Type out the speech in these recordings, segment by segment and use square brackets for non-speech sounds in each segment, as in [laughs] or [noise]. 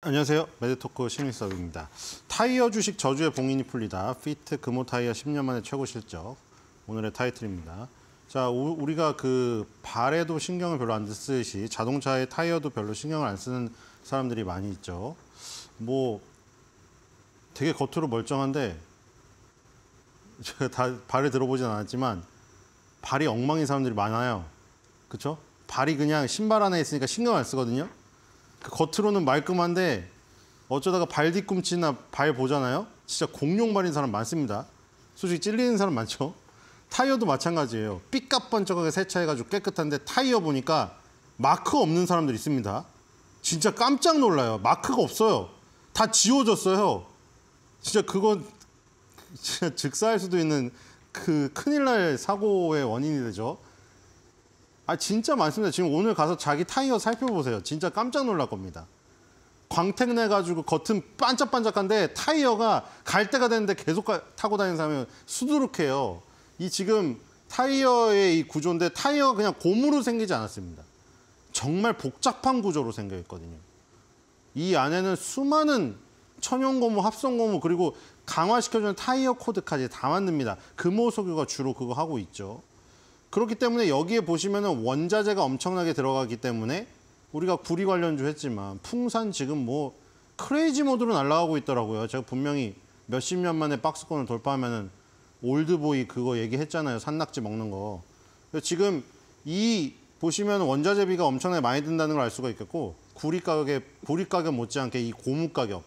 안녕하세요. 매드토크 신일섭입니다. 타이어 주식 저주의 봉인이 풀리다. 피트 금호 타이어 10년 만에 최고 실적. 오늘의 타이틀입니다. 자, 우, 우리가 그 발에도 신경을 별로 안 쓰듯이 자동차의 타이어도 별로 신경을 안 쓰는 사람들이 많이 있죠. 뭐 되게 겉으로 멀쩡한데 [laughs] 제가 다 발을 들어보진 않았지만 발이 엉망인 사람들이 많아요. 그렇죠? 발이 그냥 신발 안에 있으니까 신경 안 쓰거든요. 그 겉으로는 말끔한데 어쩌다가 발 뒤꿈치나 발 보잖아요. 진짜 공룡발인 사람 많습니다. 솔직히 찔리는 사람 많죠. 타이어도 마찬가지예요. 삐까뻔쩍하게 세차해가지고 깨끗한데 타이어 보니까 마크 없는 사람들 있습니다. 진짜 깜짝 놀라요. 마크가 없어요. 다 지워졌어요. 진짜 그건 [laughs] 진짜 즉사할 수도 있는 그 큰일 날 사고의 원인이 되죠. 아 진짜 많습니다. 지금 오늘 가서 자기 타이어 살펴보세요. 진짜 깜짝 놀랄 겁니다. 광택 내가지고 겉은 반짝반짝한데 타이어가 갈 때가 됐는데 계속 가, 타고 다니는 사람은 수두룩해요. 이 지금 타이어의 이 구조인데 타이어 가 그냥 고무로 생기지 않았습니다. 정말 복잡한 구조로 생겨 있거든요. 이 안에는 수많은 천연 고무, 합성 고무 그리고 강화시켜주는 타이어 코드까지 다 만듭니다. 금호석유가 주로 그거 하고 있죠. 그렇기 때문에 여기에 보시면은 원자재가 엄청나게 들어가기 때문에 우리가 구리 관련주 했지만 풍산 지금 뭐 크레이지 모드로 날아가고 있더라고요. 제가 분명히 몇십 년 만에 박스권을 돌파하면은 올드보이 그거 얘기했잖아요. 산낙지 먹는 거. 지금 이 보시면 원자재비가 엄청나게 많이 든다는 걸 알 수가 있겠고 구리 가격에 구리 가격 못지않게 이 고무 가격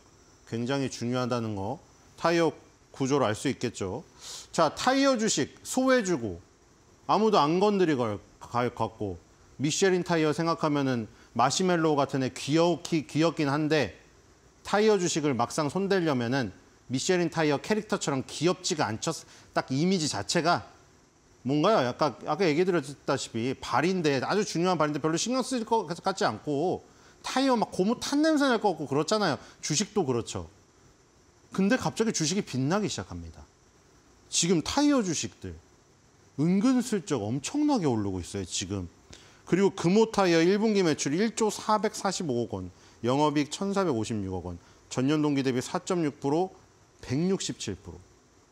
굉장히 중요하다는 거 타이어 구조를 알 수 있겠죠. 자 타이어 주식 소외주고 아무도 안건드리걸 같고 미쉐린 타이어 생각하면은 마시멜로 같은 애 귀엽기, 귀엽긴 한데 타이어 주식을 막상 손대려면은 미쉐린 타이어 캐릭터처럼 귀엽지가 않죠. 딱 이미지 자체가 뭔가요? 약간 아까 얘기 드렸다시피 발인데 아주 중요한 발인데 별로 신경 쓸것 같지 않고 타이어 막 고무 탄 냄새 날 것 같고 그렇잖아요. 주식도 그렇죠. 근데 갑자기 주식이 빛나기 시작합니다. 지금 타이어 주식들 은근슬쩍 엄청나게 오르고 있어요, 지금. 그리고 금호타이어 1분기 매출 1조 445억 원, 영업이익 1,456억 원, 전년 동기 대비 4.6%, 167%.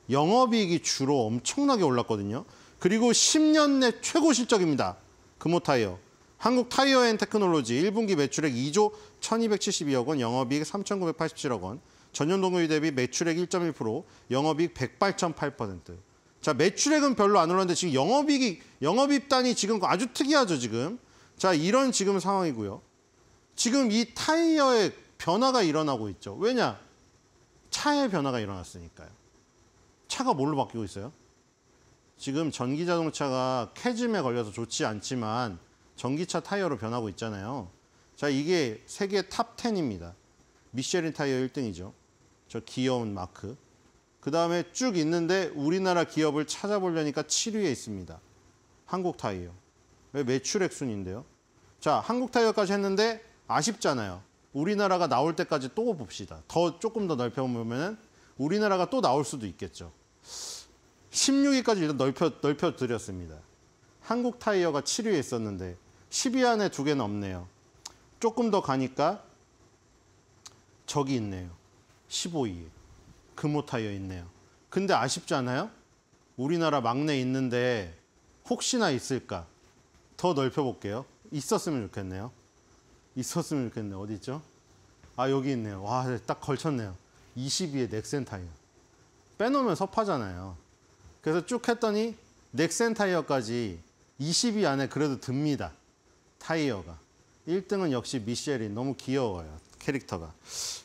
영업이익이 주로 엄청나게 올랐거든요. 그리고 10년 내 최고 실적입니다. 금호타이어. 한국 타이어 앤 테크놀로지 1분기 매출액 2조 1,272억 원, 영업이익 3,987억 원, 전년 동기 대비 매출액 1.1%, 영업이익 108.8%. 자, 매출액은 별로 안 올랐는데 지금 영업이익 영업입단이 지금 아주 특이하죠, 지금. 자, 이런 지금 상황이고요. 지금 이 타이어의 변화가 일어나고 있죠. 왜냐? 차의 변화가 일어났으니까요. 차가 뭘로 바뀌고 있어요? 지금 전기 자동차가 캐짐에 걸려서 좋지 않지만 전기차 타이어로 변하고 있잖아요. 자, 이게 세계 탑10입니다. 미쉐린 타이어 1등이죠. 저 귀여운 마크. 그다음에 쭉 있는데 우리나라 기업을 찾아보려니까 7위에 있습니다. 한국타이어. 왜 매출액 순인데요? 자, 한국타이어까지 했는데 아쉽잖아요. 우리나라가 나올 때까지 또 봅시다. 더 조금 더 넓혀 보면은 우리나라가 또 나올 수도 있겠죠. 16위까지 일단 넓혀 넓혀 드렸습니다. 한국 타이어가 7위에 있었는데 10위 안에 두 개는 없네요. 조금 더 가니까 저기 있네요. 15위에. 금호타이어 있네요. 근데 아쉽지 않아요? 우리나라 막내 있는데 혹시나 있을까? 더 넓혀볼게요. 있었으면 좋겠네요. 있었으면 좋겠네요. 어디 있죠? 아 여기 있네요. 와 딱 걸쳤네요. 22의 넥센 타이어. 빼놓으면 섭하잖아요. 그래서 쭉 했더니 넥센 타이어까지 22 안에 그래도 듭니다. 타이어가. 1등은 역시 미셸이 너무 귀여워요. 캐릭터가.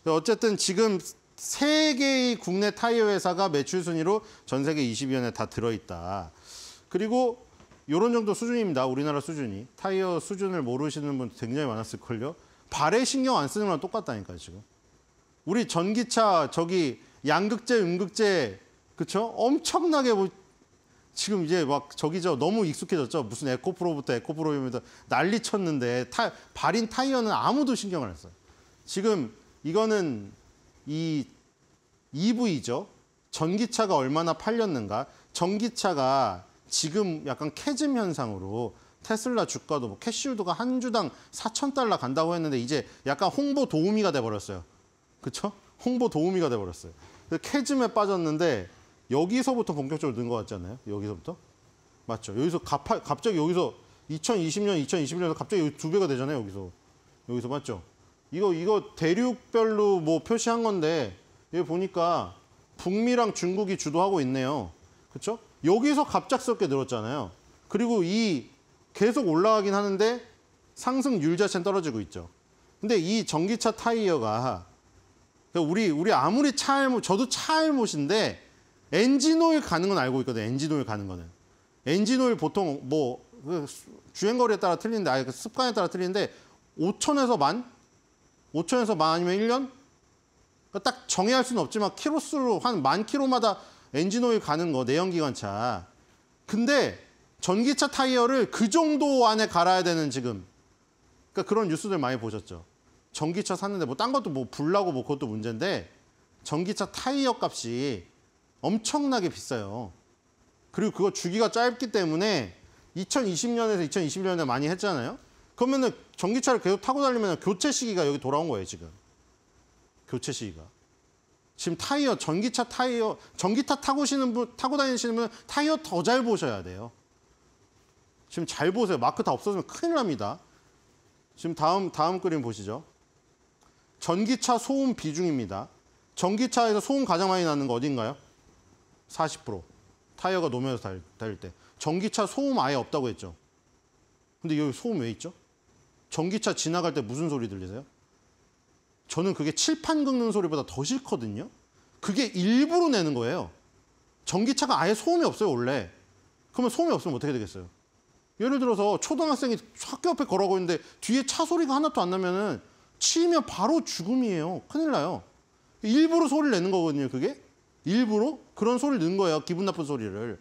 어쨌든 지금 세개의 국내 타이어 회사가 매출 순위로 전 세계 2 0위안에다 들어있다. 그리고 이런 정도 수준입니다. 우리나라 수준이. 타이어 수준을 모르시는 분 굉장히 많았을걸요. 발에 신경 안 쓰는 거랑 똑같다니까 지금. 우리 전기차 저기 양극재, 음극재 그쵸? 엄청나게 뭐 지금 이제 막 저기 저 너무 익숙해졌죠. 무슨 에코프로부터 에코프로입니 난리 쳤는데 타, 발인 타이어는 아무도 신경을 안 써요. 지금 이거는 이 EV죠. 전기차가 얼마나 팔렸는가. 전기차가 지금 약간 캐즘 현상으로 테슬라 주가도 뭐 캐시율도가 한 주당 4천 달러 간다고 했는데 이제 약간 홍보 도우미가 돼버렸어요. 그렇죠? 홍보 도우미가 돼버렸어요. 캐즘에 빠졌는데 여기서부터 본격적으로 는 것 같지 않아요 여기서부터? 맞죠? 여기서 갑, 갑자기 여기서 2020년, 2021년에서 갑자기 두 배가 되잖아요. 여기서. 여기서 맞죠? 이거 이거 대륙별로 뭐 표시한 건데 여기 보니까 북미랑 중국이 주도하고 있네요. 그렇죠? 여기서 갑작스럽게 늘었잖아요. 그리고 이 계속 올라가긴 하는데 상승률 자체는 떨어지고 있죠. 근데 이 전기차 타이어가 그러니까 우리 우리 아무리 차알못 저도 차알못인데 엔진오일 가는 건 알고 있거든. 엔진오일 가는 거는 엔진오일 보통 뭐 그 주행거리에 따라 틀리는데 아예 그 습관에 따라 틀리는데 5천에서 만 5천에서 만 아니면 1년? 그러니까 딱 정의할 수는 없지만 키로수로 한만 키로마다 엔진오일 가는 거 내연기관차. 근데 전기차 타이어를 그 정도 안에 갈아야 되는 지금. 그러니까 그런 뉴스들 많이 보셨죠. 전기차 샀는데 뭐딴 것도 뭐 불나고 뭐 그것도 문제인데 전기차 타이어 값이 엄청나게 비싸요. 그리고 그거 주기가 짧기 때문에 2020년에서 2021년에 많이 했잖아요. 그러면은 전기차를 계속 타고 달리면 교체 시기가 여기 돌아온 거예요, 지금. 교체 시기가. 지금 타이어, 전기차 타이어, 전기차 타고 시는 분, 타고 다니시는 분은 타이어 더 잘 보셔야 돼요. 지금 잘 보세요. 마크 다 없어지면 큰일 납니다. 지금 다음, 다음 그림 보시죠. 전기차 소음 비중입니다. 전기차에서 소음 가장 많이 나는 거 어딘가요? 40%. 타이어가 노면서 달, 달릴 때. 전기차 소음 아예 없다고 했죠. 근데 여기 소음 왜 있죠? 전기차 지나갈 때 무슨 소리 들리세요? 저는 그게 칠판 긁는 소리보다 더 싫거든요. 그게 일부러 내는 거예요. 전기차가 아예 소음이 없어요, 원래. 그러면 소음이 없으면 어떻게 되겠어요? 예를 들어서 초등학생이 학교 앞에 걸어가고 있는데 뒤에 차 소리가 하나도 안 나면은 치면 바로 죽음이에요. 큰일 나요. 일부러 소리를 내는 거거든요, 그게. 일부러 그런 소리를 넣은 거예요, 기분 나쁜 소리를.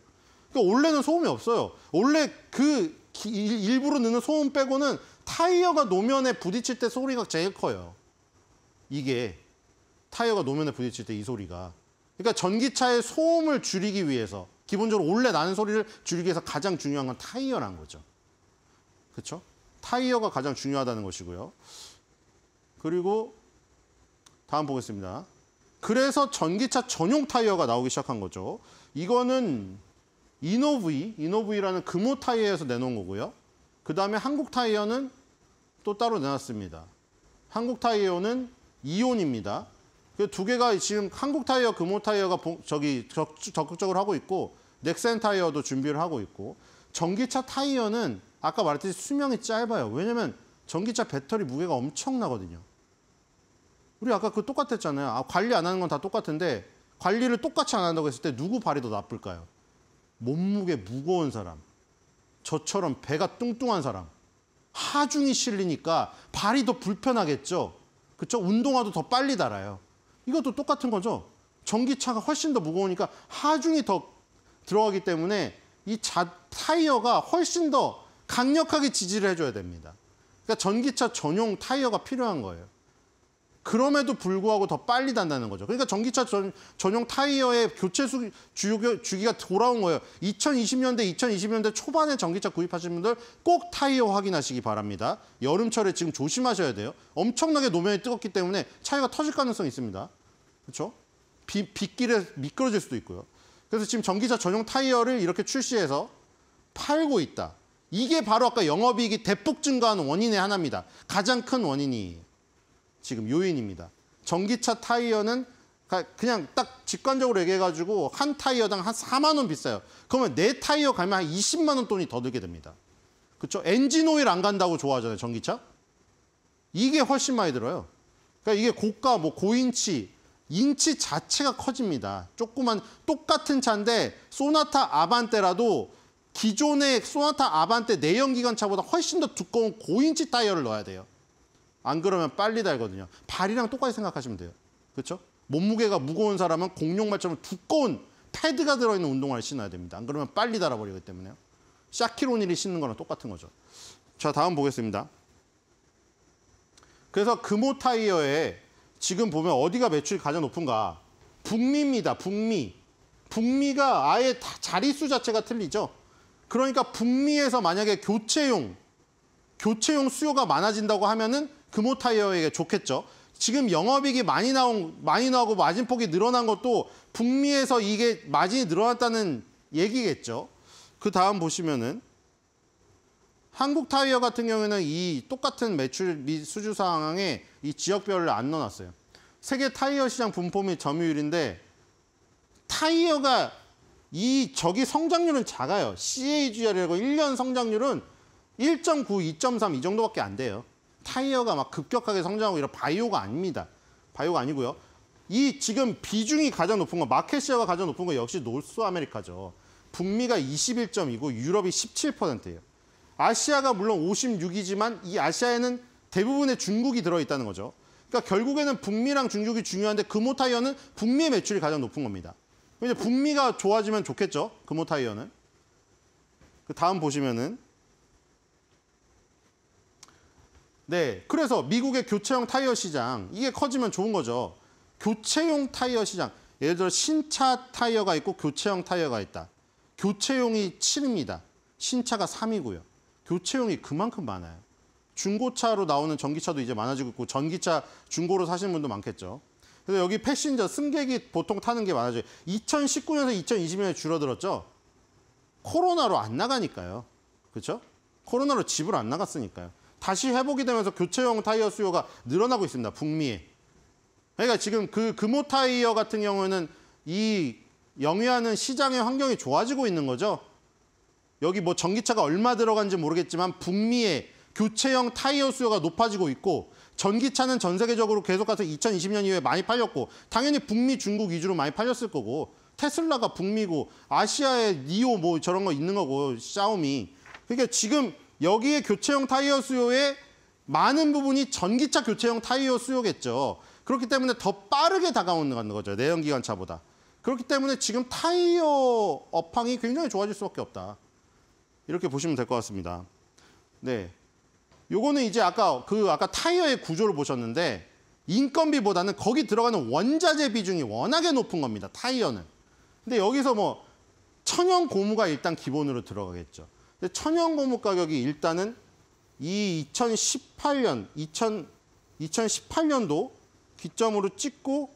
그러니까 원래는 소음이 없어요. 원래 그 기, 일부러 넣는 소음 빼고는 타이어가 노면에 부딪힐 때 소리가 제일 커요. 이게 타이어가 노면에 부딪힐 때 이 소리가. 그러니까 전기차의 소음을 줄이기 위해서 기본적으로 원래 나는 소리를 줄이기 위해서 가장 중요한 건 타이어란 거죠. 그렇죠? 타이어가 가장 중요하다는 것이고요. 그리고 다음 보겠습니다. 그래서 전기차 전용 타이어가 나오기 시작한 거죠. 이거는 이노브이, 이노브이라는 금호 타이어에서 내놓은 거고요. 그 다음에 한국 타이어는 또 따로 내놨습니다. 한국 타이어는 이온입니다. 그 두 개가 지금 한국 타이어, 금호 타이어가 저기 적극적으로 하고 있고 넥센 타이어도 준비를 하고 있고 전기차 타이어는 아까 말했듯이 수명이 짧아요. 왜냐면 전기차 배터리 무게가 엄청나거든요. 우리 아까 그 똑같았잖아요. 아, 관리 안 하는 건 다 똑같은데 관리를 똑같이 안 한다고 했을 때 누구 발이 더 나쁠까요? 몸무게 무거운 사람. 저처럼 배가 뚱뚱한 사람 하중이 실리니까 발이 더 불편하겠죠. 그렇죠? 운동화도 더 빨리 달아요. 이것도 똑같은 거죠. 전기차가 훨씬 더 무거우니까 하중이 더 들어가기 때문에 이 자, 타이어가 훨씬 더 강력하게 지지를 해줘야 됩니다. 그러니까 전기차 전용 타이어가 필요한 거예요. 그럼에도 불구하고 더 빨리 단다는 거죠. 그러니까 전기차 전, 용 타이어의 교체 수, 주요, 주기가 돌아온 거예요. 2020년대, 2020년대 초반에 전기차 구입하신 분들 꼭 타이어 확인하시기 바랍니다. 여름철에 지금 조심하셔야 돼요. 엄청나게 노면이 뜨겁기 때문에 차이가 터질 가능성이 있습니다. 그렇죠? 빗길에 미끄러질 수도 있고요. 그래서 지금 전기차 전용 타이어를 이렇게 출시해서 팔고 있다. 이게 바로 아까 영업이익이 대폭 증가한 원인의 하나입니다. 가장 큰 원인이. 지금 요인입니다. 전기차 타이어는 그냥 딱 직관적으로 얘기해가지고 한 타이어당 한 4만 원 비싸요. 그러면 내 타이어 가면 한 20만 원 돈이 더 들게 됩니다. 그렇죠? 엔진 오일 안 간다고 좋아하잖아요, 전기차. 이게 훨씬 많이 들어요. 그러니까 이게 고가, 뭐 고인치, 인치 자체가 커집니다. 조그만 똑같은 차인데 소나타 아반떼라도 기존의 소나타 아반떼 내연기관 차보다 훨씬 더 두꺼운 고인치 타이어를 넣어야 돼요. 안 그러면 빨리 달거든요. 발이랑 똑같이 생각하시면 돼요. 그렇죠? 몸무게가 무거운 사람은 공룡 말처럼 두꺼운 패드가 들어있는 운동화를 신어야 됩니다. 안 그러면 빨리 달아버리기 때문에요. 샤키로니를 신는 거랑 똑같은 거죠. 자, 다음 보겠습니다. 그래서 금호 타이어에 지금 보면 어디가 매출이 가장 높은가? 북미입니다, 북미. 북미가 아예 다 자릿수 자체가 틀리죠. 그러니까 북미에서 만약에 교체용, 교체용 수요가 많아진다고 하면은 금호 타이어에게 좋겠죠. 지금 영업이익이 많이 나온 많이 나오고 마진 폭이 늘어난 것도 북미에서 이게 마진이 늘어났다는 얘기겠죠. 그 다음 보시면은 한국 타이어 같은 경우에는 이 똑같은 매출 및 수주 상황에 이 지역별로 안 넣어놨어요. 세계 타이어 시장 분포 및 점유율인데 타이어가 이 저기 성장률은 작아요. CAGR이라고 1년 성장률은 1.9, 2.3 이 정도밖에 안 돼요. 타이어가 막 급격하게 성장하고 이런 바이오가 아닙니다. 바이오가 아니고요. 이 지금 비중이 가장 높은 건 마켓시아가 가장 높은 건 역시 노스 아메리카죠. 북미가 21.2고 유럽이 17%예요. 아시아가 물론 56이지만 이 아시아에는 대부분의 중국이 들어있다는 거죠. 그러니까 결국에는 북미랑 중국이 중요한데 금호 타이어는 북미의 매출이 가장 높은 겁니다. 이제 북미가 좋아지면 좋겠죠. 금호 타이어는. 그 다음 보시면은 네, 그래서 미국의 교체형 타이어 시장 이게 커지면 좋은 거죠. 교체용 타이어 시장 예를 들어 신차 타이어가 있고 교체형 타이어가 있다. 교체용이 7입니다. 신차가 3이고요. 교체용이 그만큼 많아요. 중고차로 나오는 전기차도 이제 많아지고 있고 전기차 중고로 사시는 분도 많겠죠. 그래서 여기 패신저 승객이 보통 타는 게 많아져요. 2019년에서 2020년에 줄어들었죠. 코로나로 안 나가니까요. 그렇죠? 코로나로 집을 안 나갔으니까요. 다시 회복이 되면서 교체용 타이어 수요가 늘어나고 있습니다. 북미에. 그러니까 지금 그 금호 타이어 같은 경우에는 이 영위하는 시장의 환경이 좋아지고 있는 거죠. 여기 뭐 전기차가 얼마 들어간지 모르겠지만 북미에 교체형 타이어 수요가 높아지고 있고 전기차는 전 세계적으로 계속가서 2020년 이후에 많이 팔렸고 당연히 북미, 중국 위주로 많이 팔렸을 거고 테슬라가 북미고 아시아에 니오 뭐 저런 거 있는 거고 샤오미 그러니까 지금 여기에 교체형 타이어 수요의 많은 부분이 전기차 교체형 타이어 수요겠죠. 그렇기 때문에 더 빠르게 다가오는 거죠. 내연기관차보다. 그렇기 때문에 지금 타이어 업황이 굉장히 좋아질 수밖에 없다. 이렇게 보시면 될 것 같습니다. 네. 요거는 이제 아까 그 아까 타이어의 구조를 보셨는데 인건비보다는 거기 들어가는 원자재 비중이 워낙에 높은 겁니다. 타이어는. 근데 여기서 뭐 천연 고무가 일단 기본으로 들어가겠죠. 천연 고무 가격이 일단은 이 2018년, 2000, 2018년도 기점으로 찍고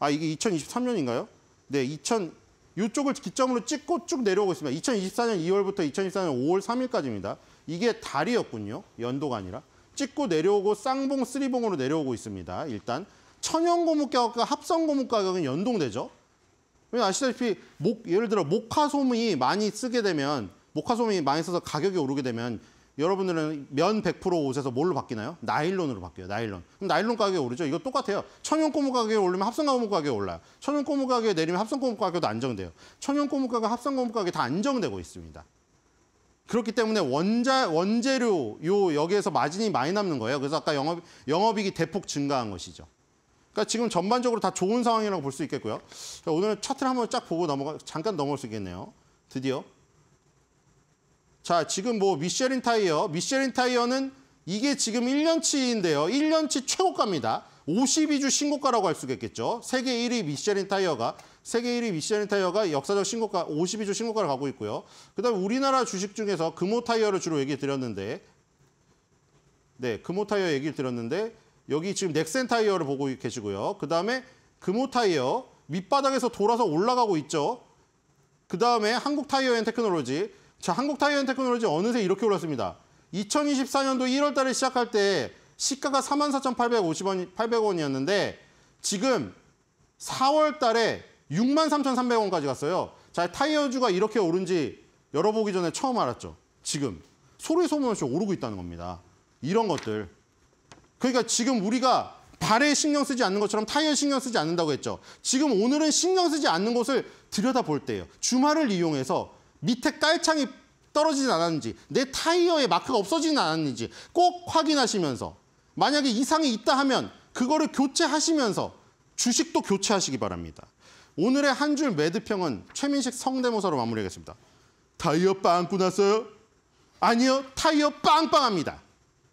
아 이게 2023년인가요? 네, 2000 이쪽을 기점으로 찍고 쭉 내려오고 있습니다. 2024년 2월부터 2024년 5월 3일까지입니다. 이게 달이었군요. 연도가 아니라. 찍고 내려오고 쌍봉, 쓰리봉으로 내려오고 있습니다. 일단 천연 고무 가격과 합성 고무 가격은 연동되죠. 아시다시피 목 예를 들어 목화솜이 많이 쓰게 되면 모카솜이 망했어서 가격이 오르게 되면 여러분들은 면 100% 옷에서 뭘로 바뀌나요? 나일론으로 바뀌어요, 나일론. 그럼 나일론 가격이 오르죠? 이거 똑같아요. 천연 고무 가격이 오르면 합성 고무 가격이 올라요. 천연 고무 가격이 내리면 합성 고무 가격도 안정돼요. 천연 고무 가격, 합성 고무 가격이 다 안정되고 있습니다. 그렇기 때문에 원자, 원재료, 요, 여기에서 마진이 많이 남는 거예요. 그래서 아까 영업, 영업이익이 대폭 증가한 것이죠. 그러니까 지금 전반적으로 다 좋은 상황이라고 볼 수 있겠고요. 오늘 차트를 한번 쫙 보고 넘어가, 잠깐 넘어올 수 있겠네요. 드디어 자, 지금 뭐 미쉐린 타이어, 미쉐린 타이어는 이게 지금 1년치인데요. 1년치 최고가입니다. 52주 신고가라고 할 수가 있겠죠. 세계 1위 미쉐린 타이어가 세계 1위 미쉐린 타이어가 역사적 신고가 52주 신고가를 가고 있고요. 그다음에 우리나라 주식 중에서 금호 타이어를 주로 얘기 드렸는데 네, 금호 타이어 얘기를 드렸는데 여기 지금 넥센 타이어를 보고 계시고요. 그다음에 금호 타이어 밑바닥에서 돌아서 올라가고 있죠. 그다음에 한국 타이어 앤 테크놀로지 자, 한국 타이어 앤 테크놀로지 어느새 이렇게 올랐습니다. 2024년도 1월 달에 시작할 때 시가가 44,850원 800원이었는데 지금 4월 달에 63,300원까지 갔어요. 자, 타이어주가 이렇게 오른지 열어보기 전에 처음 알았죠. 지금 소리소문없이 오르고 있다는 겁니다. 이런 것들. 그러니까 지금 우리가 발에 신경 쓰지 않는 것처럼 타이어 신경 쓰지 않는다고 했죠. 지금 오늘은 신경 쓰지 않는 것을 들여다볼 때예요. 주말을 이용해서 밑에 깔창이 떨어지진 않았는지 내 타이어에 마크가 없어지진 않았는지 꼭 확인하시면서 만약에 이상이 있다 하면 그거를 교체하시면서 주식도 교체하시기 바랍니다. 오늘의 한 줄 매드평은 최민식 성대모사로 마무리하겠습니다. 타이어 빵꾸 났어요? 아니요, 타이어 빵빵합니다.